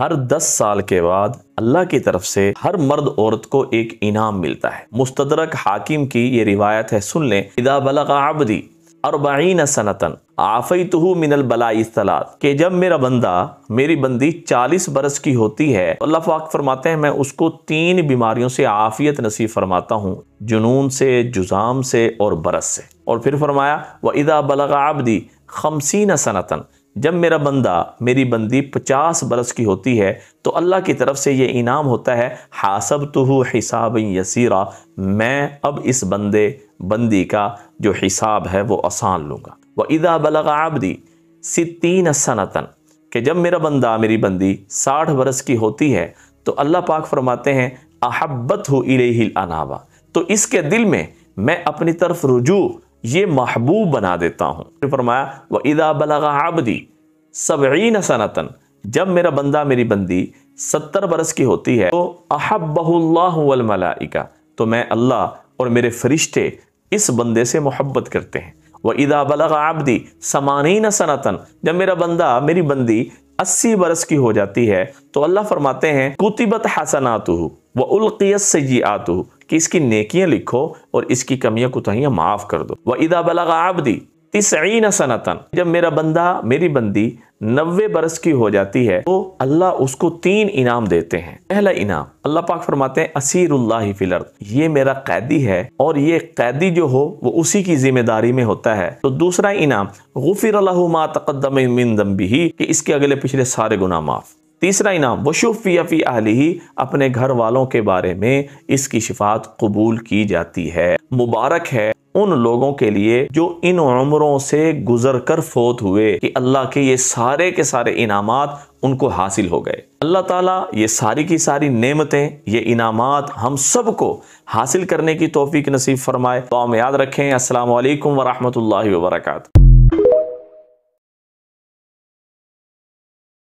हर 10 साल के बाद अल्लाह की तरफ से हर मर्द औरत को एक इनाम मिलता है मुस्तदरक हाकिम की ये रिवायत है सुन लें इदा बलगा आबदी अरबाइन सनतन आफई तो मिनल बलाई सलात जब मेरा बंदा मेरी बंदी 40 बरस की होती है तो अल्लाह फाक फरमाते हैं मैं उसको तीन बीमारियों से आफियत नसीब फरमाता हूँ जुनून से जुजाम से और बरस से और फिर फरमाया व इदा बलगाबदी आबदी न सनतन जब मेरा बंदा मेरी बंदी पचास बरस की होती है तो अल्लाह की तरफ से ये इनाम होता है हासब तो हिसाब यसीरा मैं अब इस बंदे बंदी का जो हिसाब है वो आसान लूँगा व इदा बलग आबदी सितीन सनतन कि जब मेरा बंदा मेरी बंदी साठ बरस की होती है तो अल्लाह पाक फरमाते हैं अहब्बत हो इले तो इसके दिल में मैं अपनी तरफ रुजू ये महबूब बना देता हूँ फरमाया वह इदा बलगा आबदी सबईन सनातन जब मेरा बंदा मेरी बंदी सत्तर बरस की होती है तो अहबहुल्लामलाइका तो मैं अल्लाह और मेरे फरिश्ते इस बंदे से मोहब्बत करते हैं वह इदा बलगा आबदी न सनातन जब मेरा बंदा मेरी बंदी अस्सी बरस की हो जाती है तो अल्लाह फरमाते हैं कुतिबत हसनातु व उल्कियत आतु कि इसकी नेकियां लिखो और इसकी कमियां कोताहियां माफ़ कर दो व इदा बलग आबदी तिसईन सनातन जब मेरा बंदा मेरी बंदी नब्बे बरस की हो जाती है तो अल्लाह उसको तीन इनाम देते हैं पहला इनाम अल्लाह पाक फरमाते हैं असीर फिलर ये मेरा कैदी है और ये कैदी जो हो वो उसी की जिम्मेदारी में होता है तो दूसरा इनाम गुफिर तकदम मिन दम्बी कि इसके अगले पिछले सारे गुना माफ़ तीसरा इनाम वशुफ़िया फ़ी अहली ही अपने घर वालों के बारे में इसकी शिफात कबूल की जाती है मुबारक है उन लोगों के लिए जो इन उम्रों से गुजर कर फोत हुए कि अल्लाह के ये सारे के सारे इनाम उनको हासिल हो गए अल्लाह ताला ये सारी की सारी नेमतें ये इनाम हम सबको हासिल करने की तोफ़ी नसीब फरमाए तो हम याद रखें असल वरहमल वरकू